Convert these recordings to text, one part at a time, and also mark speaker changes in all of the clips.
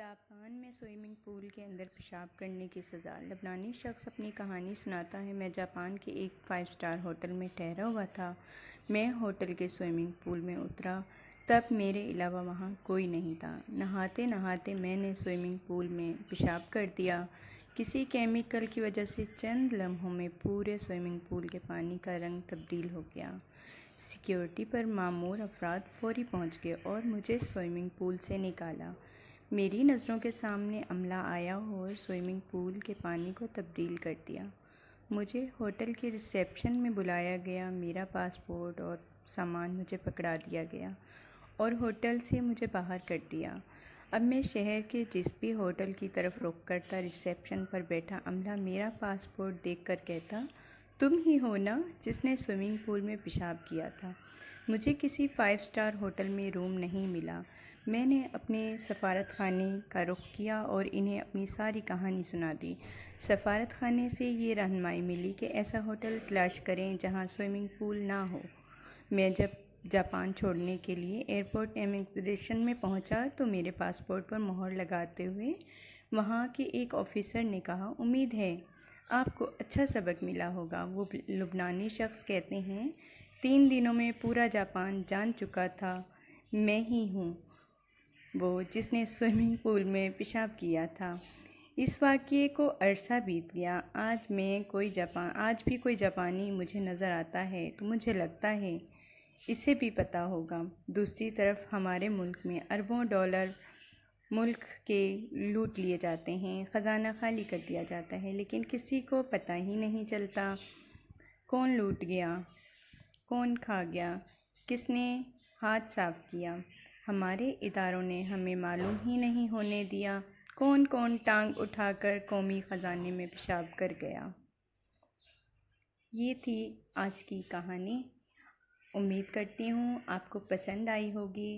Speaker 1: Japan में swimming pool के अंदर पेशाब करने की सज़ा लबनानी शख्स अपनी कहानी सुनाता है मैं जापान के एक फाइव स्टार होटल में ठहरा हुआ था मैं होटल के स्विमिंग पूल में उतरा तब मेरे अलावा वहाँ कोई नहीं था नहाते नहाते मैंने स्विमिंग पूल में पेशाब कर दिया किसी केमिकल की वजह से चंद लम्हों में पूरे स्विमिंग पूल के पानी का रंग तब्दील हो गया सिक्योरिटी पर मामूर अफराद फौरी पहुँच गए और मुझे स्विमिंग पूल से निकाला मेरी नज़रों के सामने अमला आया और स्विमिंग पूल के पानी को तब्दील कर दिया मुझे होटल के रिसेप्शन में बुलाया गया मेरा पासपोर्ट और सामान मुझे पकड़ा दिया गया और होटल से मुझे बाहर कर दिया अब मैं शहर के जिस भी होटल की तरफ रुक करता रिसेप्शन पर बैठा अमला मेरा पासपोर्ट देखकर कहता तुम ही हो ना जिसने स्विमिंग पूल में पेशाब किया था मुझे किसी फाइव स्टार होटल में रूम नहीं मिला मैंने अपने सफ़ारत खाने का रुख किया और इन्हें अपनी सारी कहानी सुना दी सफ़ारत खाने से ये रहनमाई मिली कि ऐसा होटल तलाश करें जहाँ स्विमिंग पूल ना हो मैं जब जापान छोड़ने के लिए एयरपोर्ट इमिग्रेशन में पहुंचा तो मेरे पासपोर्ट पर मोहर लगाते हुए वहाँ के एक ऑफिसर ने कहा उम्मीद है आपको अच्छा सबक मिला होगा वो लुबनानी शख्स कहते हैं तीन दिनों में पूरा जापान जान चुका था मैं ही हूँ वो जिसने स्विमिंग पूल में पेशाब किया था इस वाक्य को अरसा बीत गया आज मैं कोई जापान आज भी कोई जापानी मुझे नज़र आता है तो मुझे लगता है इसे भी पता होगा दूसरी तरफ हमारे मुल्क में अरबों डॉलर मुल्क के लूट लिए जाते हैं ख़जाना खाली कर दिया जाता है लेकिन किसी को पता ही नहीं चलता कौन लूट गया कौन खा गया किसने हाथ साफ किया हमारे इदारों ने हमें मालूम ही नहीं होने दिया कौन कौन टांग उठाकर कौमी ख़जाने में पेशाब कर गया ये थी आज की कहानी उम्मीद करती हूँ आपको पसंद आई होगी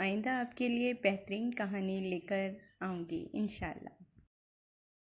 Speaker 1: आइंदा आपके लिए बेहतरीन कहानी लेकर आऊँगी इन